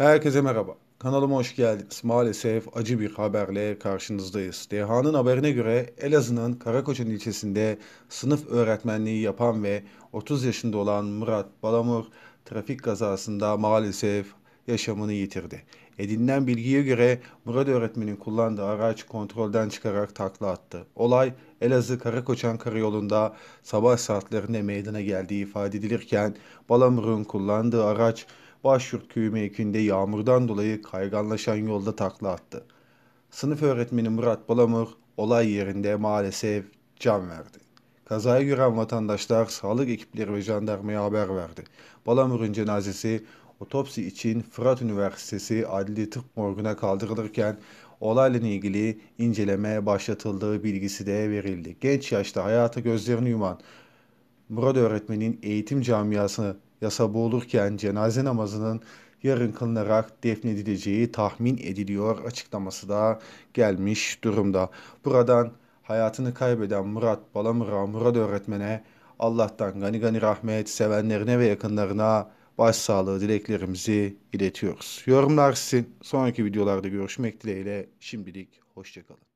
Herkese merhaba. Kanalıma hoş geldiniz. Maalesef acı bir haberle karşınızdayız. DH'nın haberine göre Elazığ'ın Karakoçan ilçesinde sınıf öğretmenliği yapan ve 30 yaşında olan Murat Balamur trafik kazasında maalesef yaşamını yitirdi. Edinilen bilgiye göre Murat öğretmenin kullandığı araç kontrolden çıkarak takla attı. Olay Elazığ Karakoçan karayolunda sabah saatlerinde meydana geldiği ifade edilirken Balamur'un kullandığı araç Başyurt köyü mevkinde yağmurdan dolayı kayganlaşan yolda takla attı. Sınıf öğretmeni Murat Balamur olay yerinde maalesef can verdi. Kazaya gören vatandaşlar sağlık ekipleri ve jandarmaya haber verdi. Balamur'un cenazesi otopsi için Fırat Üniversitesi Adli Tıp Morgu'na kaldırılırken olayla ilgili inceleme başlatıldığı bilgisi de verildi. Genç yaşta hayata gözlerini yuman Murat öğretmenin eğitim camiasını yasa boğulurken cenaze namazının yarın kılınarak defnedileceği tahmin ediliyor açıklaması da gelmiş durumda. Buradan hayatını kaybeden Murat Balamıra Murat öğretmene Allah'tan gani gani rahmet sevenlerine ve yakınlarına başsağlığı dileklerimizi iletiyoruz. Yorumlar sizin. Sonraki videolarda görüşmek dileğiyle şimdilik hoşçakalın.